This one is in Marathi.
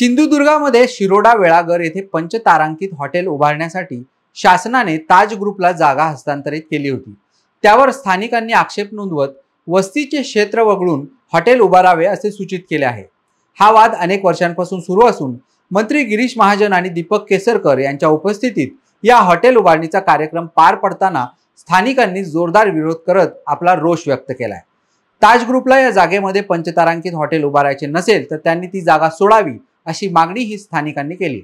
सिंधुदुर्गामध्ये शिरोडा वेळागर येथे पंचतारांकित हॉटेल उभारण्यासाठी शासनाने ताज ग्रुपला जागा हस्तांतरित केली होती त्यावर स्थानिकांनी आक्षेप नोंदवत वस्तीचे क्षेत्र वगळून हॉटेल उभारावे असे सूचित केले आहे हा वाद अनेक वर्षांपासून सुरू असून मंत्री गिरीश महाजन आणि दीपक केसरकर यांच्या उपस्थितीत या हॉटेल उभारणीचा कार्यक्रम पार पडताना स्थानिकांनी जोरदार विरोध करत आपला रोष व्यक्त केलाय ताज ग्रुपला या जागेमध्ये पंचतारांकित हॉटेल उभारायचे नसेल तर त्यांनी ती जागा सोडावी अशी मागणी ही स्थानिकांनी केली